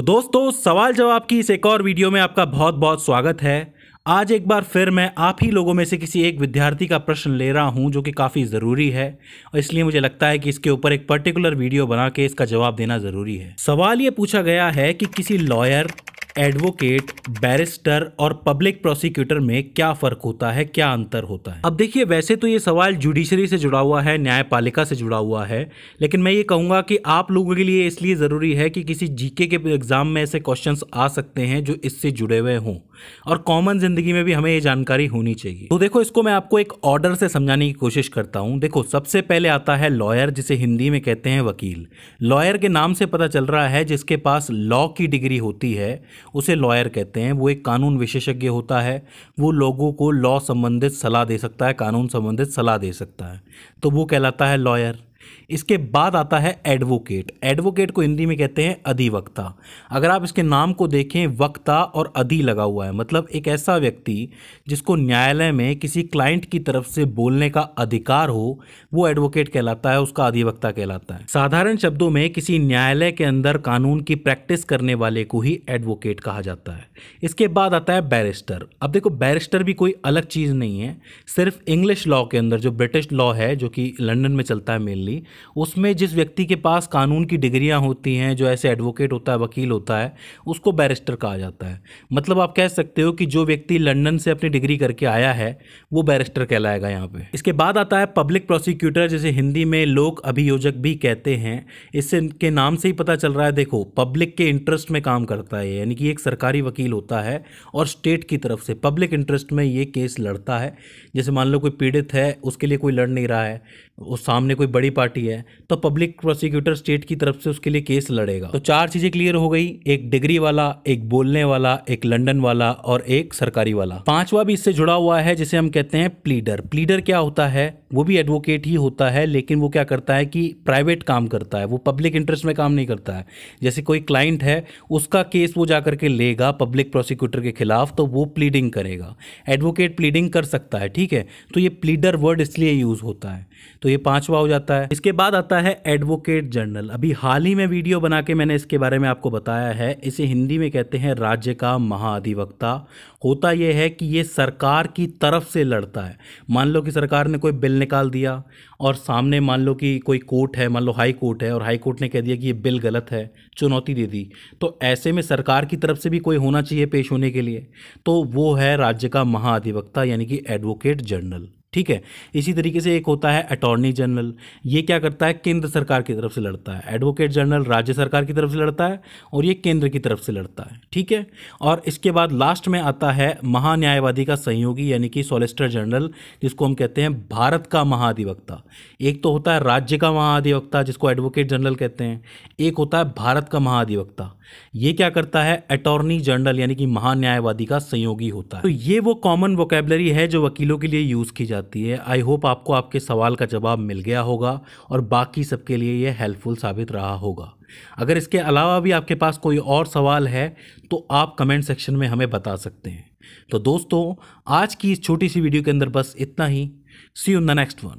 तो दोस्तों सवाल जवाब की इस एक और वीडियो में आपका बहुत बहुत स्वागत है आज एक बार फिर मैं आप ही लोगों में से किसी एक विद्यार्थी का प्रश्न ले रहा हूं जो कि काफ़ी ज़रूरी है और इसलिए मुझे लगता है कि इसके ऊपर एक पर्टिकुलर वीडियो बना के इसका जवाब देना ज़रूरी है सवाल ये पूछा गया है कि किसी लॉयर एडवोकेट बैरिस्टर और पब्लिक प्रोसिक्यूटर में क्या फर्क होता है क्या अंतर होता है अब देखिए वैसे तो ये सवाल जुडिशरी से जुड़ा हुआ है न्यायपालिका से जुड़ा हुआ है लेकिन मैं ये कहूँगा कि आप लोगों के लिए इसलिए ज़रूरी है कि किसी जीके के एग्ज़ाम में ऐसे क्वेश्चन आ सकते हैं जो इससे जुड़े हुए हों और कॉमन जिंदगी में भी हमें ये जानकारी होनी चाहिए तो देखो इसको मैं आपको एक ऑर्डर से समझाने की कोशिश करता हूँ देखो सबसे पहले आता है लॉयर जिसे हिंदी में कहते हैं वकील लॉयर के नाम से पता चल रहा है जिसके पास लॉ की डिग्री होती है उसे लॉयर कहते हैं वो एक कानून विशेषज्ञ होता है वो लोगों को लॉ संबंधित सलाह दे सकता है कानून संबंधित सलाह दे सकता है तो वो कहलाता है लॉयर इसके बाद आता है एडवोकेट एडवोकेट को हिंदी में कहते हैं अधिवक्ता अगर आप इसके नाम को देखें वक्ता और अधि लगा हुआ है मतलब एक ऐसा व्यक्ति जिसको न्यायालय में किसी क्लाइंट की तरफ से बोलने का अधिकार हो वो एडवोकेट कहलाता है उसका अधिवक्ता कहलाता है साधारण शब्दों में किसी न्यायालय के अंदर कानून की प्रैक्टिस करने वाले को ही एडवोकेट कहा जाता है इसके बाद आता है बैरिस्टर अब देखो बैरिस्टर भी कोई अलग चीज़ नहीं है सिर्फ इंग्लिश लॉ के अंदर जो ब्रिटिश लॉ है जो कि लंदन में चलता है मेनली उसमें जिस व्यक्ति के पास कानून की डिग्रियां होती हैं जो ऐसे एडवोकेट होता है वकील होता है उसको बैरिस्टर कहा जाता है मतलब आप कह सकते हो कि जो व्यक्ति लंदन से अपनी डिग्री करके आया है वो बैरिस्टर कहलाएगा यहाँ पे इसके बाद आता है पब्लिक प्रोसिक्यूटर जैसे हिंदी में लोक अभियोजक भी कहते हैं इससे के नाम से ही पता चल रहा है देखो पब्लिक के इंटरेस्ट में काम करता है यानी कि एक सरकारी वकील होता है और स्टेट की तरफ से पब्लिक इंटरेस्ट में ये केस लड़ता है जैसे मान लो कोई पीड़ित है उसके लिए कोई लड़ नहीं रहा है उस सामने कोई बड़ी पार्टी पार्टी है तो पब्लिक प्रोसिक्यूटर स्टेट की तरफ से उसके लिए केस लड़ेगा तो चार चीजें क्लियर हो गई एक डिग्री वाला एक बोलने वाला एक लंडन वाला और एक सरकारी वाला पांचवा भी इससे जुड़ा हुआ है जिसे हम कहते हैं प्लीडर प्लीडर क्या होता है वो भी एडवोकेट ही होता है लेकिन वो क्या करता है कि प्राइवेट काम करता है वो पब्लिक इंटरेस्ट में काम नहीं करता है जैसे कोई क्लाइंट है उसका केस वो जा करके लेगा पब्लिक प्रोसिक्यूटर के खिलाफ तो वो प्लीडिंग करेगा एडवोकेट प्लीडिंग कर सकता है ठीक है तो ये प्लीडर वर्ड इसलिए यूज़ होता है तो ये पाँचवा हो जाता है इसके बाद आता है एडवोकेट जनरल अभी हाल ही में वीडियो बना के मैंने इसके बारे में आपको बताया है इसे हिंदी में कहते हैं राज्य का महाधिवक्ता होता यह है कि ये सरकार की तरफ से लड़ता है मान लो कि सरकार ने कोई बिल निकाल दिया और सामने मान लो कि कोई कोर्ट है मान लो हाई कोर्ट है और हाई कोर्ट ने कह दिया कि ये बिल गलत है चुनौती दे दी तो ऐसे में सरकार की तरफ से भी कोई होना चाहिए पेश होने के लिए तो वो है राज्य का महाअधिवक्ता यानी कि एडवोकेट जनरल ठीक है इसी तरीके से एक होता है अटॉर्नी जनरल ये क्या करता है केंद्र सरकार की तरफ से लड़ता है एडवोकेट जनरल राज्य सरकार की तरफ से लड़ता है और ये केंद्र की तरफ से लड़ता है ठीक है और इसके बाद लास्ट में आता है महान्यायवादी का सहयोगी यानी कि सोलिसिटर जनरल जिसको हम कहते हैं भारत का महाधिवक्ता एक तो होता है राज्य का महाधिवक्ता जिसको एडवोकेट जनरल कहते हैं एक होता है भारत का महाधिवक्ता ये क्या करता है अटॉर्नी जनरल यानी कि महान्यायवादी का सहयोगी होता है तो ये वो कॉमन वोकेबलरी है जो वकीलों के लिए यूज़ की जाती जाती है आई होप आपको आपके सवाल का जवाब मिल गया होगा और बाकी सबके लिए यह हेल्पफुल साबित रहा होगा अगर इसके अलावा भी आपके पास कोई और सवाल है तो आप कमेंट सेक्शन में हमें बता सकते हैं तो दोस्तों आज की इस छोटी सी वीडियो के अंदर बस इतना ही see in the next one